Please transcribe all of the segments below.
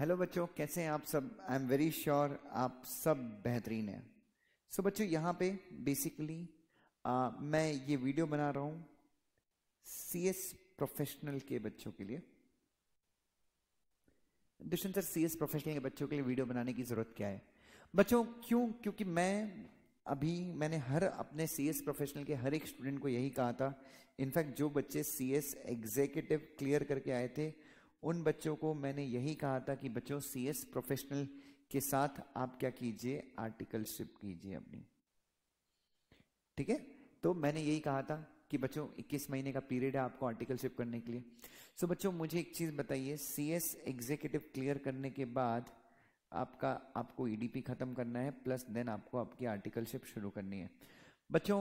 hello बच्चों कैसे हैं आप सब आई एम वेरी श्योर आप सब बेहतरीन हैं सो so, बच्चों यहाँ पे बेसिकली मैं ये वीडियो बना रहा हूँ सी एस प्रोफेशनल के बच्चों के लिए Dushyant sir C S professional के बच्चों के लिए वीडियो बनाने की जरूरत क्या है बच्चों क्यों क्योंकि मैं अभी मैंने हर अपने सी एस प्रोफेशनल के हर एक स्टूडेंट को यही कहा था इनफैक्ट जो बच्चे सी एस एग्जीक्यूटिव क्लियर करके आए थे उन बच्चों को मैंने यही कहा था कि बच्चों सीएस प्रोफेशनल के साथ आप क्या कीजिए आर्टिकलशिप कीजिए अपनी ठीक है तो मैंने यही कहा था कि बच्चों 21 महीने का पीरियड है आपको आर्टिकलशिप करने के लिए सो so, बच्चों मुझे एक चीज बताइए सीएस एग्जीक्यूटिव क्लियर करने के बाद आपका आपको ईडीपी e खत्म करना है प्लस देन आपको आपकी आर्टिकलशिप शुरू करनी है बच्चों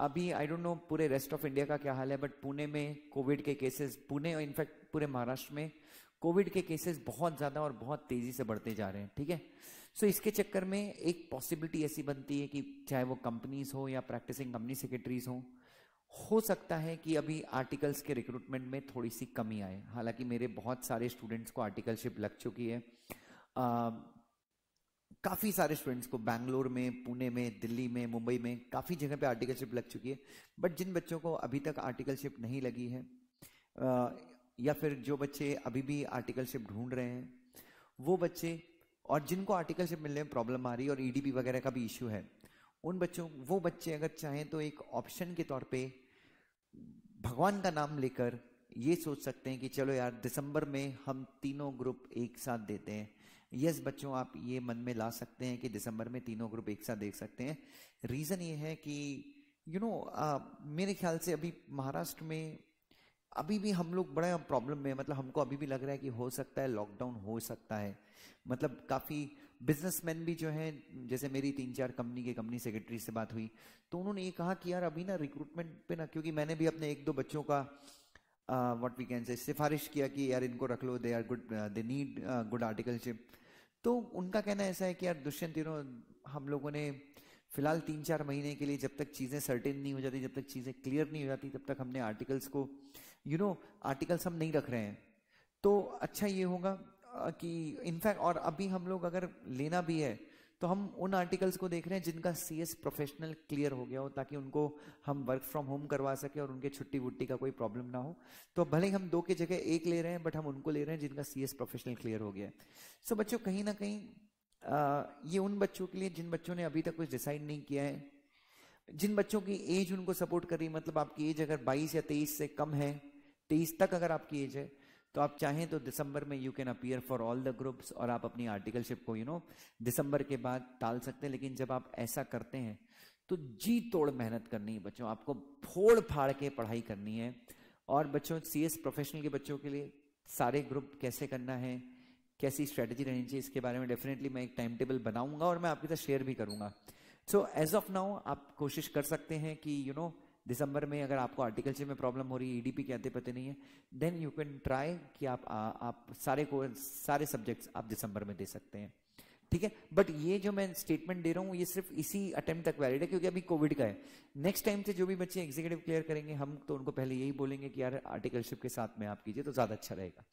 अभी आई डोंट नो पूरे रेस्ट ऑफ इंडिया का क्या हाल है बट पुणे में कोविड के केसेस पुणे और इनफैक्ट पूरे महाराष्ट्र में कोविड के केसेस बहुत ज़्यादा और बहुत तेज़ी से बढ़ते जा रहे हैं ठीक है सो so, इसके चक्कर में एक पॉसिबिलिटी ऐसी बनती है कि चाहे वो कंपनीज हो या प्रैक्टिसिंग कंपनी सेक्रेटरीज हो हो सकता है कि अभी आर्टिकल्स के रिक्रूटमेंट में थोड़ी सी कमी आए हालांकि मेरे बहुत सारे स्टूडेंट्स को आर्टिकलशिप लग चुकी है काफ़ी सारे स्टूडेंट्स को बैंगलोर में पुणे में दिल्ली में मुंबई में काफ़ी जगह पे आर्टिकलशिप लग चुकी है बट जिन बच्चों को अभी तक आर्टिकलशिप नहीं लगी है या फिर जो बच्चे अभी भी आर्टिकलशिप ढूंढ रहे हैं वो बच्चे और जिनको आर्टिकलशिप मिलने में प्रॉब्लम आ रही है और ईडीपी e वगैरह का भी इश्यू है उन बच्चों वो बच्चे अगर चाहें तो एक ऑप्शन के तौर पे भगवान का नाम लेकर ये सोच सकते हैं कि चलो यार दिसंबर में हम तीनों ग्रुप एक साथ देते हैं यस बच्चों आप ये मन में ला सकते हैं कि दिसंबर में तीनों ग्रुप एक साथ देख सकते हैं रीज़न ये है कि यू you नो know, मेरे ख्याल से अभी महाराष्ट्र में अभी भी हम लोग बड़ा प्रॉब्लम में मतलब हमको अभी भी लग रहा है कि हो सकता है लॉकडाउन हो सकता है मतलब काफ़ी बिजनेसमैन भी जो हैं जैसे मेरी तीन चार कंपनी के कंपनी सेक्रेटरी से बात हुई तो उन्होंने ये कहा कि यार अभी ना रिक्रूटमेंट पे ना क्योंकि मैंने भी अपने एक दो बच्चों का वट वी कैन से सिफारिश किया कि यार इनको रख लो they are good they need good articleship तो उनका कहना ऐसा है कि यार दुष्यंत यू हम लोगों ने फिलहाल तीन चार महीने के लिए जब तक चीज़ें सर्टेन नहीं हो जाती जब तक चीज़ें क्लियर नहीं हो जाती तब तक हमने आर्टिकल्स को यू नो आर्टिकल्स हम नहीं रख रहे हैं तो अच्छा ये होगा uh, कि इनफैक्ट और अभी हम लोग अगर लेना भी है तो हम उन आर्टिकल्स को देख रहे हैं जिनका सी एस प्रोफेशनल क्लियर हो गया हो ताकि उनको हम वर्क फ्रॉम होम करवा सके और उनके छुट्टी वुट्टी का कोई प्रॉब्लम ना हो तो भले ही हम दो के जगह एक ले रहे हैं बट हम उनको ले रहे हैं जिनका सी एस प्रोफेशनल क्लियर हो गया है सो बच्चों कहीं ना कहीं आ, ये उन बच्चों के लिए जिन बच्चों ने अभी तक कुछ डिसाइड नहीं किया है जिन बच्चों की एज उनको सपोर्ट कर रही है मतलब आपकी एज अगर 22 या 23 से कम है 23 तक अगर आपकी एज है तो आप चाहें तो दिसंबर में you can appear for all the groups और आप अपनी आर्टिकलशिप को यू you नो know, दिसंबर के बाद टाल सकते हैं लेकिन जब आप ऐसा करते हैं तो जी तोड़ मेहनत करनी है बच्चों आपको फोड़ फाड़ के पढ़ाई करनी है और बच्चों एस प्रोफेशनल के बच्चों के लिए सारे ग्रुप कैसे करना है कैसी स्ट्रेटेजी रहनी चाहिए इसके बारे में डेफिनेटली मैं एक टाइम टेबल बनाऊंगा और मैं आपके साथ शेयर भी करूंगा सो एज ऑफ नाउ आप कोशिश कर सकते हैं कि यू you नो know, दिसंबर में अगर आपको आर्टिकलशिप में प्रॉब्लम हो रही है ईडीपी e के आते पते नहीं है देन यू कैन ट्राई कि आप आ, आप सारे को सारे सब्जेक्ट्स आप दिसंबर में दे सकते हैं ठीक है बट ये जो मैं स्टेटमेंट दे रहा हूँ ये सिर्फ इसी अटेम्प्ट तक वैलिड है क्योंकि अभी कोविड का है नेक्स्ट टाइम से जो भी बच्चे एग्जीक्यूटिव क्लियर करेंगे हम तो उनको पहले यही बोलेंगे कि यार आर्टिकलशिप के साथ में आप कीजिए तो ज्यादा अच्छा रहेगा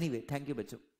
एनी थैंक यू बच्चों